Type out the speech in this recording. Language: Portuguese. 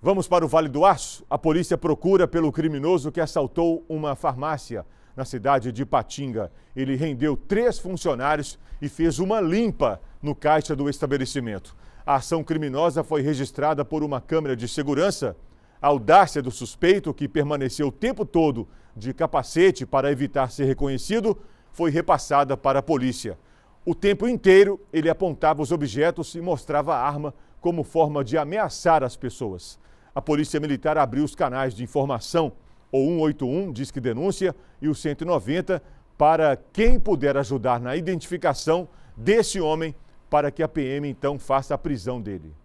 Vamos para o Vale do Aço. A polícia procura pelo criminoso que assaltou uma farmácia na cidade de Patinga. Ele rendeu três funcionários e fez uma limpa no caixa do estabelecimento. A ação criminosa foi registrada por uma câmera de segurança. A audácia do suspeito, que permaneceu o tempo todo de capacete para evitar ser reconhecido, foi repassada para a polícia. O tempo inteiro, ele apontava os objetos e mostrava a arma como forma de ameaçar as pessoas. A Polícia Militar abriu os canais de informação, o 181 diz que denúncia e o 190 para quem puder ajudar na identificação desse homem para que a PM então faça a prisão dele.